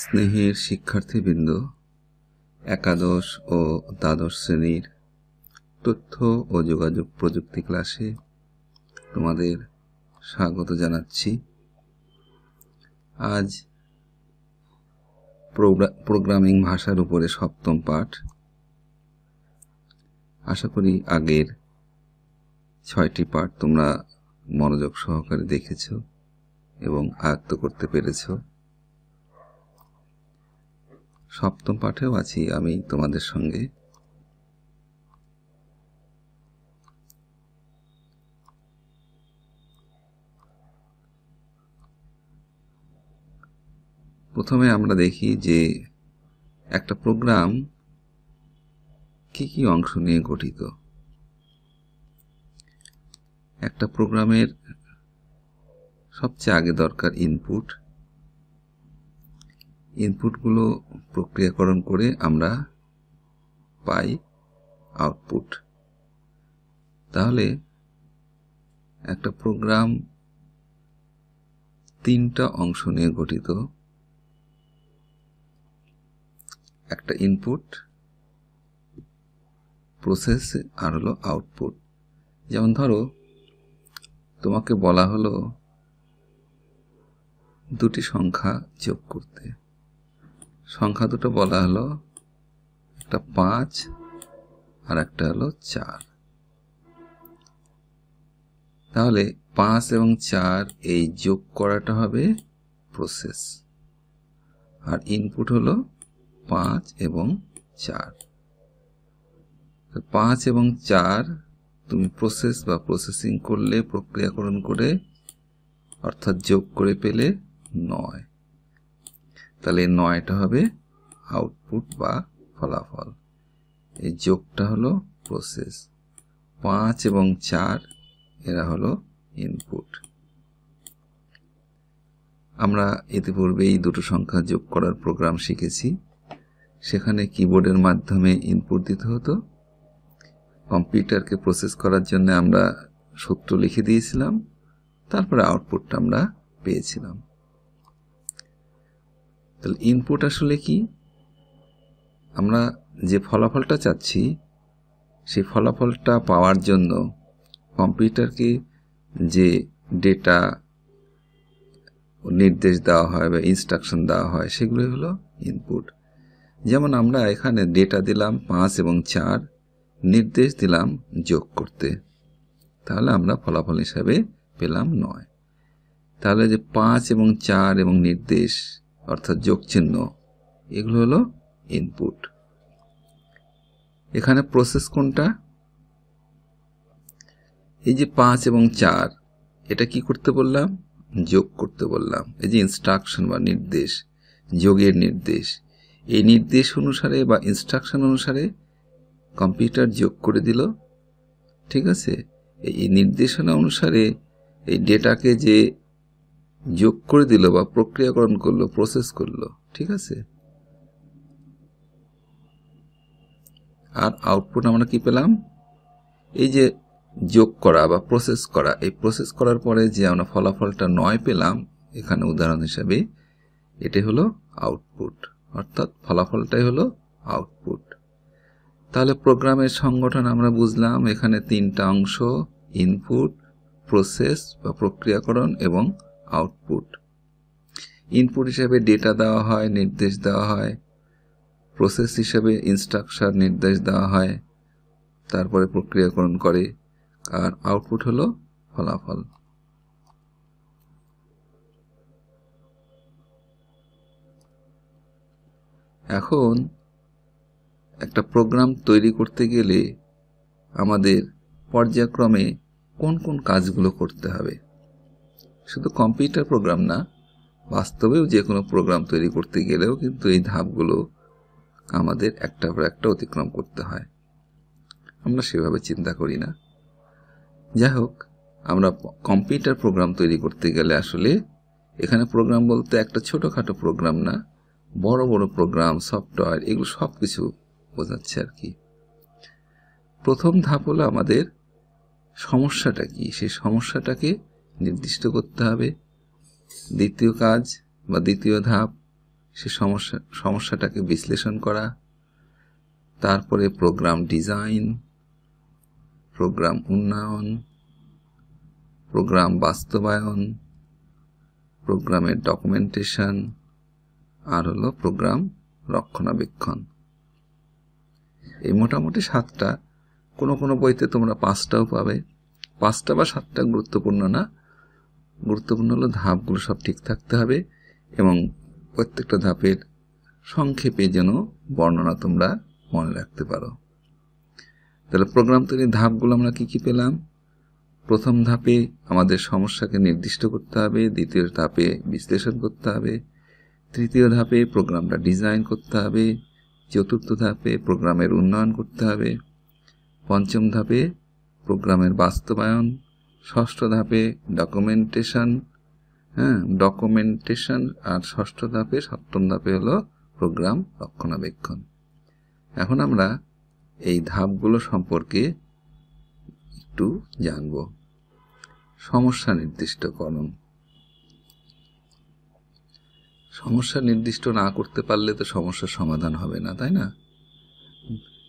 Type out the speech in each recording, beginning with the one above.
স্নেহের শিক্ষার্থীবৃন্দ একাদশ ও দ্বাদশ শ্রেণীর তথ্য ও যোগাযোগ প্রযুক্তি ক্লাসে তোমাদের স্বাগত জানাচ্ছি আজ প্রোগ্রামিং ভাষার উপরে সপ্তম পাঠ আশা করি আগের ছয়টি পাঠ তোমরা মনোযোগ সহকারে দেখেছ এবং আয়ত্ত করতে পেরেছো সপ্তম পাঠেও আছি আমি তোমাদের সঙ্গে প্রথমে আমরা দেখি যে একটা প্রোগ্রাম কি কি অংশ নিয়ে গঠিত একটা প্রোগ্রামের সবচেয়ে আগে দরকার ইনপুট ইনপুটগুলো প্রক্রিয়াকরণ করে আমরা পাই আউটপুট তাহলে একটা প্রোগ্রাম তিনটা অংশ নিয়ে গঠিত একটা ইনপুট প্রসেস আর হলো আউটপুট যেমন ধরো তোমাকে বলা হলো দুটি সংখ্যা যোগ করতে সংখ্যা দুটো বলা হলো একটা পাঁচ আর একটা হলো চার তাহলে পাঁচ এবং চার এই যোগ করাটা হবে প্রসেস আর ইনপুট হলো পাঁচ এবং চার পাঁচ এবং চার তুমি প্রসেস বা প্রসেসিং করলে প্রক্রিয়াকরণ করে অর্থাৎ যোগ করে পেলে নয় তাহলে নয়টা হবে আউটপুট বা ফলাফল এই যোগটা হলো প্রসেস পাঁচ এবং চার এরা হলো ইনপুট আমরা ইতিপূর্বে এই দুটো সংখ্যা যোগ করার প্রোগ্রাম শিখেছি সেখানে কিবোর্ডের মাধ্যমে ইনপুট দিতে হতো কম্পিউটারকে প্রসেস করার জন্য আমরা সূত্র লিখে দিয়েছিলাম তারপরে আউটপুটটা আমরা পেয়েছিলাম তাহলে ইনপুট আসলে কি আমরা যে ফলাফলটা চাচ্ছি সেই ফলাফলটা পাওয়ার জন্য কম্পিউটারকে যে ডেটা নির্দেশ দেওয়া হয় বা ইনস্ট্রাকশন দেওয়া হয় সেগুলোই হলো ইনপুট যেমন আমরা এখানে ডেটা দিলাম পাঁচ এবং চার নির্দেশ দিলাম যোগ করতে তাহলে আমরা ফলাফল হিসাবে পেলাম নয় তাহলে যে পাঁচ এবং চার এবং নির্দেশ অর্থাৎ যোগ চিহ্ন এগুলো হলো ইনপুট এখানে প্রসেস কোনটা এই যে পাঁচ এবং চার এটা কি করতে বললাম যোগ করতে বললাম এই যে ইনস্ট্রাকশন বা নির্দেশ যোগের নির্দেশ এই নির্দেশ অনুসারে বা ইনস্ট্রাকশন অনুসারে কম্পিউটার যোগ করে দিল ঠিক আছে এই নির্দেশনা অনুসারে এই ডেটাকে যে যোগ করে দিল বা প্রক্রিয়াকরণ করলো প্রসেস করলো ঠিক আছে আর আউটপুট আমরা কি পেলাম এই যে যোগ করা বা প্রসেস করা এই প্রসেস করার পরে যে আমরা ফলাফলটা নয় পেলাম এখানে উদাহরণ হিসাবে এটি হলো আউটপুট অর্থাৎ ফলাফলটাই হলো আউটপুট তাহলে প্রোগ্রামের সংগঠন আমরা বুঝলাম এখানে তিনটা অংশ ইনপুট প্রসেস বা প্রক্রিয়াকরণ এবং আউটপুট ইনপুট হিসাবে ডেটা দেওয়া হয় নির্দেশ দেওয়া হয় প্রসেস হিসাবে ইনস্ট্রাকশন নির্দেশ দেওয়া হয় তারপরে প্রক্রিয়াকরণ করে আর আউটপুট হলো ফলাফল এখন একটা প্রোগ্রাম তৈরি করতে গেলে আমাদের পর্যায়ক্রমে কোন কোন কাজগুলো করতে হবে শুধু কম্পিউটার প্রোগ্রাম না বাস্তবেও যে কোনো প্রোগ্রাম তৈরি করতে গেলেও কিন্তু এই ধাপগুলো আমাদের একটা পর একটা অতিক্রম করতে হয় আমরা সেভাবে চিন্তা করি না যাই হোক আমরা কম্পিউটার প্রোগ্রাম তৈরি করতে গেলে আসলে এখানে প্রোগ্রাম বলতে একটা ছোটোখাটো প্রোগ্রাম না বড় বড় প্রোগ্রাম সফটওয়্যার এগুলো সব কিছু বোঝাচ্ছে আর কি প্রথম ধাপ হলো আমাদের সমস্যাটা কি সেই সমস্যাটাকে নির্দিষ্ট করতে হবে দ্বিতীয় কাজ বা দ্বিতীয় ধাপ সে সমস্যা সমস্যাটাকে বিশ্লেষণ করা তারপরে প্রোগ্রাম ডিজাইন প্রোগ্রাম উন্নয়ন প্রোগ্রাম বাস্তবায়ন প্রোগ্রামের ডকুমেন্টেশন আর হলো প্রোগ্রাম রক্ষণাবেক্ষণ এই মোটামুটি সাতটা কোনো কোনো বইতে তোমরা পাঁচটাও পাবে পাঁচটা বা সাতটা গুরুত্বপূর্ণ না গুরুত্বপূর্ণ হলো ধাপগুলো সব ঠিক থাকতে হবে এবং প্রত্যেকটা ধাপের সংক্ষেপে যেন বর্ণনা তোমরা মনে রাখতে পারো তাহলে প্রোগ্রাম তৈরির ধাপগুলো আমরা কি কি পেলাম প্রথম ধাপে আমাদের সমস্যাকে নির্দিষ্ট করতে হবে দ্বিতীয় ধাপে বিশ্লেষণ করতে হবে তৃতীয় ধাপে প্রোগ্রামটা ডিজাইন করতে হবে চতুর্থ ধাপে প্রোগ্রামের উন্নয়ন করতে হবে পঞ্চম ধাপে প্রোগ্রামের বাস্তবায়ন ষষ্ঠ ধাপে ডকুমেন্টেশন হ্যাঁ ডকুমেন্টেশন আর ষষ্ঠ ধাপে সপ্তম ধাপে হলো প্রোগ্রাম রক্ষণাবেক্ষণ এখন আমরা এই ধাপগুলো সম্পর্কে একটু জানব সমস্যা নির্দিষ্টকরণ সমস্যা নির্দিষ্ট না করতে পারলে তো সমস্যার সমাধান হবে না তাই না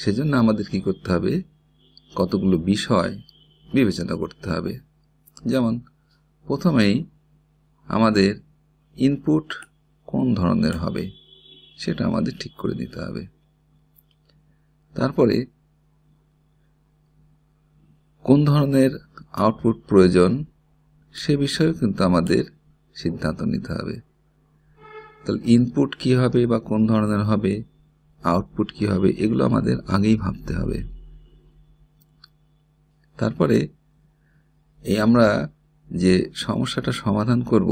সেজন্য আমাদের কি করতে হবে কতগুলো বিষয় বিবেচনা করতে হবে যেমন প্রথমেই আমাদের ইনপুট কোন ধরনের হবে সেটা আমাদের ঠিক করে নিতে হবে তারপরে কোন ধরনের আউটপুট প্রয়োজন সে বিষয়ে কিন্তু আমাদের সিদ্ধান্ত নিতে হবে তাহলে ইনপুট কি হবে বা কোন ধরনের হবে আউটপুট কি হবে এগুলো আমাদের আগেই ভাবতে হবে তারপরে এই আমরা যে সমস্যাটা সমাধান করব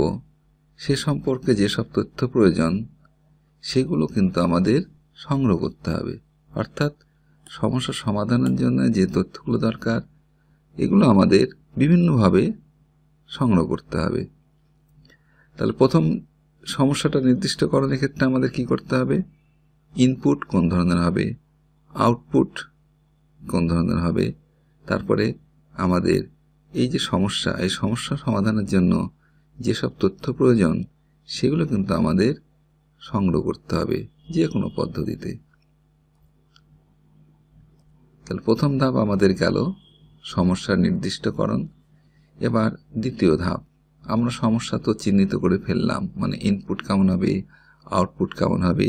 সে সম্পর্কে যেসব তথ্য প্রয়োজন সেগুলো কিন্তু আমাদের সংগ্রহ করতে হবে অর্থাৎ সমস্যা সমাধানের জন্য যে তথ্যগুলো দরকার এগুলো আমাদের বিভিন্নভাবে সংগ্রহ করতে হবে তাহলে প্রথম সমস্যাটা নির্দিষ্টকরণের ক্ষেত্রে আমাদের কি করতে হবে ইনপুট কোন ধরনের হবে আউটপুট কোন ধরনের হবে তারপরে আমাদের এই যে সমস্যা এই সমস্যা সমাধানের জন্য যেসব তথ্য প্রয়োজন সেগুলো কিন্তু আমাদের সংগ্রহ করতে হবে যে কোনো পদ্ধতিতে তাহলে প্রথম ধাপ আমাদের গেল সমস্যার নির্দিষ্টকরণ এবার দ্বিতীয় ধাপ আমরা সমস্যা তো চিহ্নিত করে ফেললাম মানে ইনপুট কেমন হবে আউটপুট কেমন হবে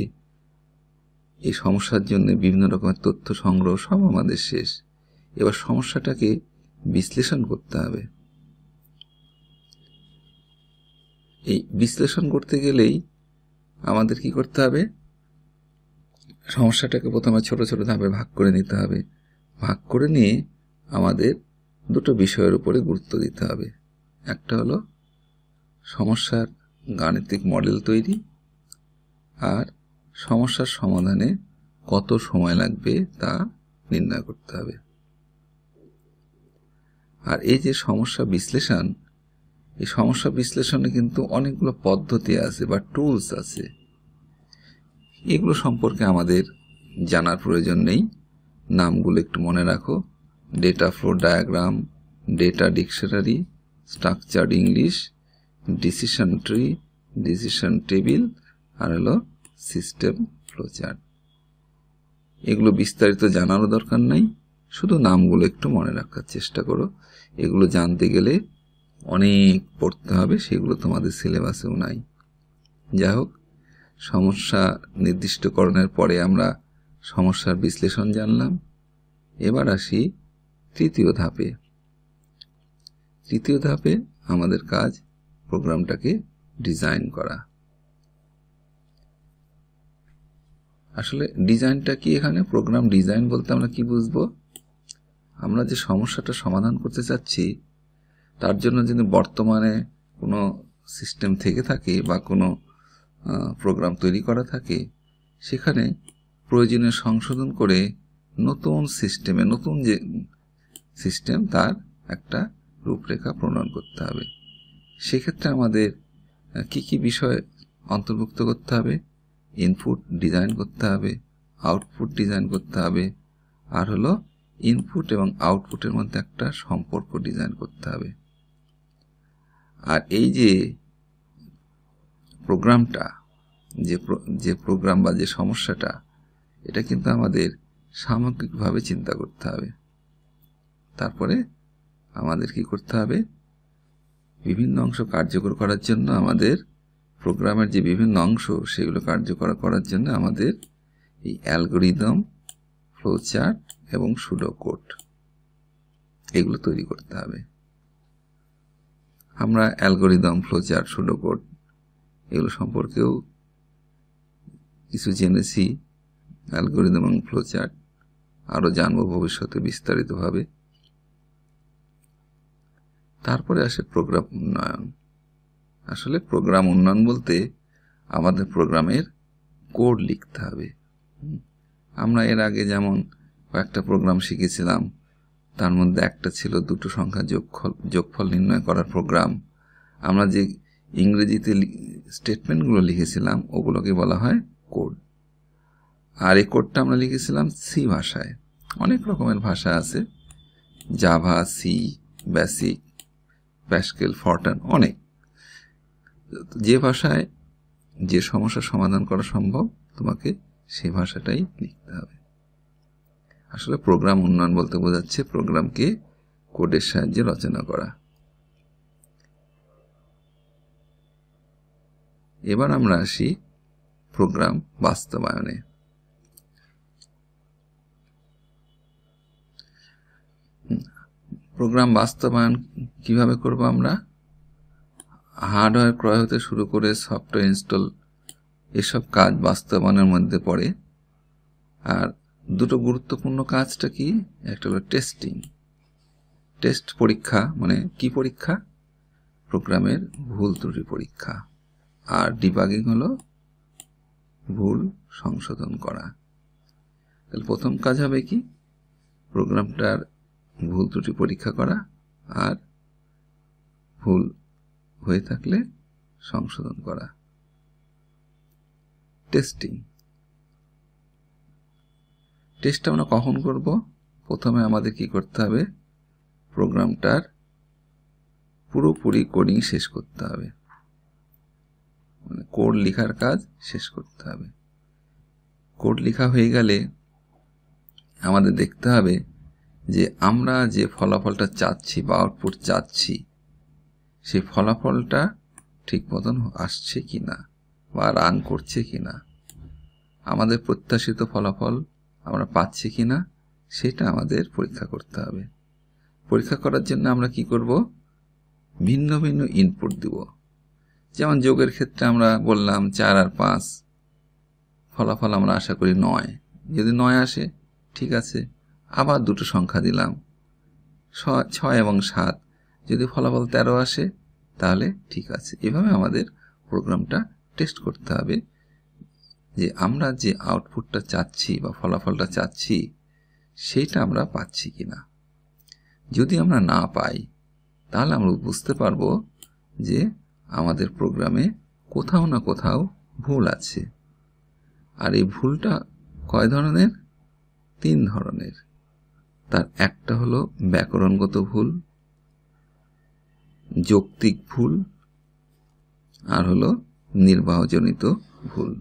এই সমস্যার জন্য বিভিন্ন রকমের তথ্য সংগ্রহ সব আমাদের শেষ এবার সমস্যাটাকে বিশ্লেষণ করতে হবে এই বিশ্লেষণ করতে গেলেই আমাদের কি করতে হবে সমস্যাটাকে প্রথমে ছোট ছোট ধাপে ভাগ করে নিতে হবে ভাগ করে নিয়ে আমাদের দুটো বিষয়ের উপরে গুরুত্ব দিতে হবে একটা হলো সমস্যার গাণিতিক মডেল তৈরি আর সমস্যার সমাধানে কত সময় লাগবে তা নির্ণয় করতে হবে আর এই যে সমস্যা বিশ্লেষণ এই সমস্যা বিশ্লেষণে কিন্তু অনেকগুলো পদ্ধতি আছে বা টুলস আছে এগুলো সম্পর্কে আমাদের জানার প্রয়োজন নেই নামগুলো একটু মনে রাখো data flow diagram data dictionary structured English decision tree decision table আর হলো সিস্টেম ফ্লোচার্ট এগুলো বিস্তারিত জানারও দরকার নেই শুধু নামগুলো একটু মনে রাখার চেষ্টা করো এগুলো জানতে গেলে অনেক পড়তে হবে সেগুলো তোমাদের সিলেবাসেও নাই যাই হোক সমস্যা নির্দিষ্টকরণের পরে আমরা সমস্যার বিশ্লেষণ জানলাম এবার আসি তৃতীয় ধাপে তৃতীয় ধাপে আমাদের কাজ প্রোগ্রামটাকে ডিজাইন করা আসলে ডিজাইনটা কি এখানে প্রোগ্রাম ডিজাইন বলতে আমরা কি বুঝবো আমরা যে সমস্যাটা সমাধান করতে চাচ্ছি তার জন্য যদি বর্তমানে কোনো সিস্টেম থেকে থাকে বা কোনো প্রোগ্রাম তৈরি করা থাকে সেখানে প্রয়োজনীয় সংশোধন করে নতুন সিস্টেমে নতুন যে সিস্টেম তার একটা রূপরেখা প্রণয়ন করতে হবে সেক্ষেত্রে আমাদের কি কি বিষয় অন্তর্ভুক্ত করতে হবে ইনপুট ডিজাইন করতে হবে আউটপুট ডিজাইন করতে হবে আর হলো ইনপুট এবং আউটপুটের মধ্যে একটা সম্পর্ক ডিজাইন করতে হবে আর এই যে প্রোগ্রামটা যে যে প্রোগ্রাম বা যে সমস্যাটা এটা কিন্তু আমাদের সামগ্রিকভাবে চিন্তা করতে হবে তারপরে আমাদের কি করতে হবে বিভিন্ন অংশ কার্যকর করার জন্য আমাদের প্রোগ্রামের যে বিভিন্ন অংশ সেগুলো কার্যকর করার জন্য আমাদের এই অ্যালগোরিদম ফ্লোচার্ট এবং সুডো কোড এগুলো তৈরি করতে হবে আমরা অ্যালগোরিদম ফ্লোচার সুডো কোড এগুলো সম্পর্কেও কিছু জেনেছি অ্যালগোরিদম এবং ফ্লোচার আরও জানব ভবিষ্যতে বিস্তারিতভাবে তারপরে আসে প্রোগ্রাম উন্নয়ন আসলে প্রোগ্রাম উন্নয়ন বলতে আমাদের প্রোগ্রামের কোড লিখতে হবে আমরা এর আগে যেমন কয়েকটা প্রোগ্রাম শিখেছিলাম তার মধ্যে একটা ছিল দুটো সংখ্যা যোগফল যোগফল নির্ণয় করার প্রোগ্রাম আমরা যে ইংরেজিতে স্টেটমেন্টগুলো লিখেছিলাম ওগুলোকে বলা হয় কোড আর এই কোডটা আমরা লিখেছিলাম সি ভাষায় অনেক রকমের ভাষা আছে Java C BASIC Pascal Fortran অনেক যে ভাষায় যে সমস্যা সমাধান করা সম্ভব তোমাকে সে ভাষাটাই লিখতে হবে আসলে প্রোগ্রাম উন্নয়ন বলতে বোঝাচ্ছে প্রোগ্রামকে কোডের সাহায্যে রচনা করা এবার আমরা আসি প্রোগ্রাম বাস্তবায়নে প্রোগ্রাম বাস্তবায়ন কিভাবে করব আমরা হার্ডওয়্যার ক্রয় হতে শুরু করে সফটওয়্যার ইনস্টল এসব কাজ বাস্তবায়নের মধ্যে পড়ে আর দুটো গুরুত্বপূর্ণ কাজটা কি একটা হলো টেস্টিং টেস্ট পরীক্ষা মানে কি পরীক্ষা প্রোগ্রামের ভুল ত্রুটি পরীক্ষা আর ডিবাগিং হলো ভুল সংশোধন করা তাহলে প্রথম কাজ হবে কি প্রোগ্রামটার ভুল ত্রুটি পরীক্ষা করা আর ভুল হয়ে থাকলে সংশোধন করা টেস্টিং টেস্টটা আমরা কখন করব প্রথমে আমাদের কি করতে হবে প্রোগ্রামটার পুরোপুরি কোডিং শেষ করতে হবে মানে কোড লেখার কাজ শেষ করতে হবে কোড লেখা হয়ে গেলে আমাদের দেখতে হবে যে আমরা যে ফলাফলটা চাচ্ছি বা আউটপুট চাচ্ছি সেই ফলাফলটা ঠিক মতন আসছে কি না বা রান করছে কি না আমাদের প্রত্যাশিত ফলাফল আমরা পাচ্ছি কি না সেটা আমাদের পরীক্ষা করতে হবে পরীক্ষা করার জন্য আমরা কি করব ভিন্ন ভিন্ন ইনপুট দিব যেমন যোগের ক্ষেত্রে আমরা বললাম চার আর পাঁচ ফলাফল আমরা আশা করি নয় যদি নয় আসে ঠিক আছে আবার দুটো সংখ্যা দিলাম ছয় এবং সাত যদি ফলাফল তেরো আসে তাহলে ঠিক আছে এভাবে আমাদের প্রোগ্রামটা টেস্ট করতে হবে যে আমরা যে আউটপুটটা চাচ্ছি বা ফলাফলটা চাচ্ছি সেটা আমরা পাচ্ছি কি না যদি আমরা না পাই তাহলে আমরা বুঝতে পারবো যে আমাদের প্রোগ্রামে কোথাও না কোথাও ভুল আছে আর এই ভুলটা কয় ধরনের তিন ধরনের তার একটা হলো ব্যাকরণগত ভুল যৌক্তিক ভুল আর হলো নির্বাহজনিত ভুল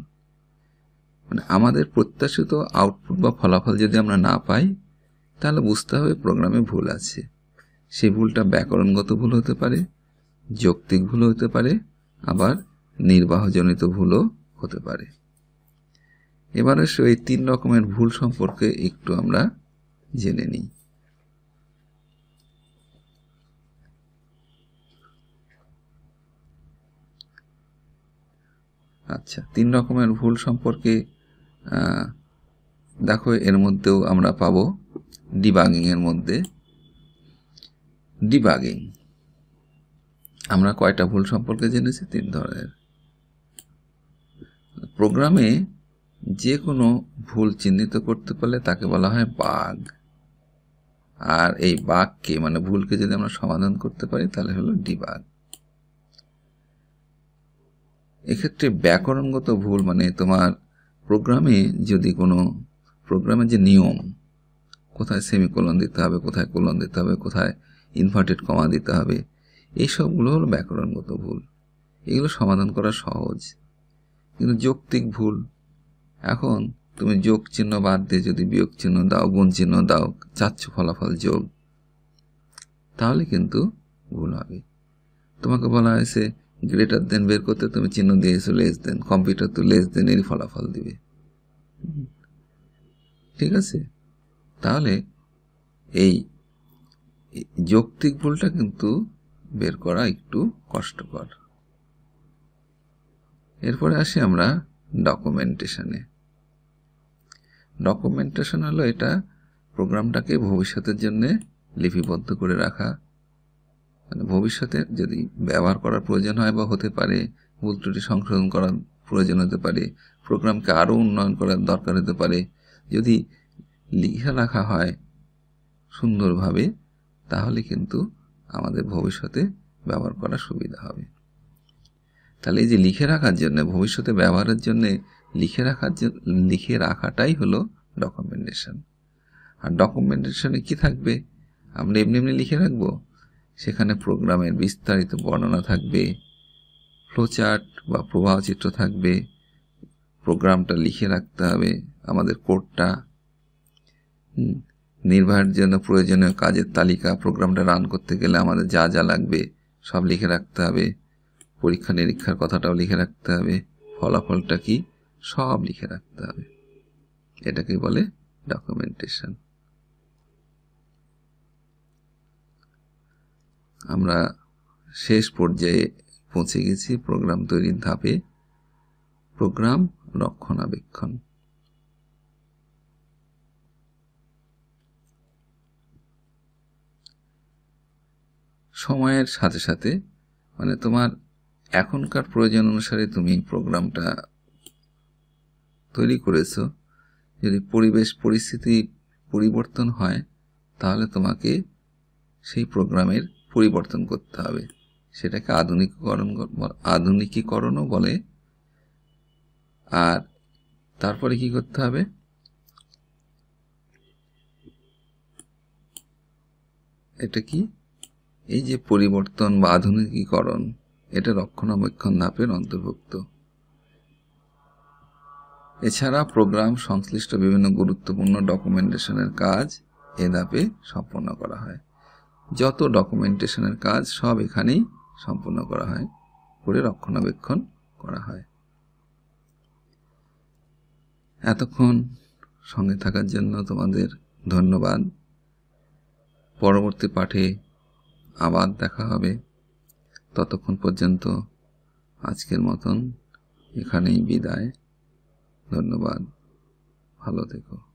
মানে আমাদের প্রত্যাশিত আউটপুট বা ফলাফল যদি আমরা না পাই তাহলে বুঝতে হবে প্রোগ্রামে ভুল আছে সেই ভুলটা ব্যাকরণগত ভুল হতে পারে যৌক্তিক ভুল হতে পারে আবার নির্বাহজনিত ভুলও হতে পারে এবার এসো এই তিন রকমের ভুল সম্পর্কে একটু আমরা জেনে নিই আচ্ছা তিন রকমের ভুল সম্পর্কে দেখো এর মধ্যেও আমরা পাবো ডিবাগিংয়ের মধ্যে ডিবাগিং আমরা কয়টা ভুল সম্পর্কে জেনেছি তিন ধরনের প্রোগ্রামে যে কোনো ভুল চিহ্নিত করতে পারলে তাকে বলা হয় বাগ আর এই বাঘকে মানে ভুলকে যদি আমরা সমাধান করতে পারি তাহলে হলো ডিবাগ এক্ষেত্রে ব্যাকরণগত ভুল মানে তোমার প্রোগ্রামে যদি কোনো প্রোগ্রামের যে নিয়ম কোথায় সেমিকোলন দিতে হবে কোথায় কোলন দিতে হবে কোথায় ইনভার্টেড কমা দিতে হবে এই সবগুলো হলো ব্যাকরণগত ভুল এগুলো সমাধান করা সহজ কিন্তু যৌক্তিক ভুল এখন তুমি যোগ চিহ্ন বাদ দিয়ে যদি বিয়োগ চিহ্ন দাও গুণ চিহ্ন দাও চাচ্ছ ফলাফল যোগ তাহলে কিন্তু ভুল হবে তোমাকে বলা হয়েছে গ্রেটার দেন বের করতে তুমি চিহ্ন দিয়েছো লেস দেন কম্পিউটার তো লেস দেনেরই ফলাফল দিবে ঠিক আছে তাহলে এই যৌক্তিক ভুলটা কিন্তু বের করা একটু কষ্টকর এরপরে আসি আমরা ডকুমেন্টেশনে ডকুমেন্টেশন হলো এটা প্রোগ্রামটাকে ভবিষ্যতের জন্য লিপিবদ্ধ করে রাখা মানে ভবিষ্যতে যদি ব্যবহার করার প্রয়োজন হয় বা হতে পারে ভুল ত্রুটি সংশোধন করার প্রয়োজন হতে পারে প্রোগ্রামকে আরও উন্নয়ন করার দরকার হতে পারে যদি লিখে রাখা হয় সুন্দরভাবে তাহলে কিন্তু আমাদের ভবিষ্যতে ব্যবহার করা সুবিধা হবে তাহলে এই যে লিখে রাখার জন্য ভবিষ্যতে ব্যবহারের জন্য লিখে রাখার লিখে রাখাটাই হলো ডকুমেন্টেশন আর ডকুমেন্টেশনে কি থাকবে আমরা এমনি এমনি লিখে রাখবো সেখানে প্রোগ্রামের বিস্তারিত বর্ণনা থাকবে ফ্লোচার্ট বা প্রবাহচিত্র থাকবে প্রোগ্রামটা লিখে রাখতে হবে আমাদের কোডটা নির্বাহের জন্য প্রয়োজনীয় কাজের তালিকা প্রোগ্রামটা রান করতে গেলে আমাদের যা যা লাগবে সব লিখে রাখতে হবে পরীক্ষা নিরীক্ষার কথাটাও লিখে রাখতে হবে ফলাফলটা কি সব লিখে রাখতে হবে এটাকে বলে ডকুমেন্টেশন আমরা শেষ পর্যায়ে পৌঁছে গেছি প্রোগ্রাম তৈরির ধাপে প্রোগ্রাম রক্ষণাবেক্ষণ সময়ের সাথে সাথে মানে তোমার এখনকার প্রয়োজন অনুসারে তুমি প্রোগ্রামটা তৈরি করেছো যদি পরিবেশ পরিস্থিতি পরিবর্তন হয় তাহলে তোমাকে সেই প্রোগ্রামের পরিবর্তন করতে হবে সেটাকে আধুনিকীকরণ আধুনিকীকরণও বলে আর তারপরে কি করতে হবে এটা কি এই যে পরিবর্তন বা আধুনিকীকরণ এটা রক্ষণাবেক্ষণ ধাপের অন্তর্ভুক্ত এছাড়া প্রোগ্রাম সংশ্লিষ্ট বিভিন্ন গুরুত্বপূর্ণ ডকুমেন্টেশনের কাজ এ ধাপে সম্পন্ন করা হয় যত ডকুমেন্টেশনের কাজ সব এখানেই সম্পূর্ণ করা হয় করে রক্ষণাবেক্ষণ করা হয় এতক্ষণ সঙ্গে থাকার জন্য তোমাদের ধন্যবাদ পরবর্তী পাঠে আবার দেখা হবে ততক্ষণ পর্যন্ত আজকের মতন এখানেই বিদায় ধন্যবাদ ভালো থেকো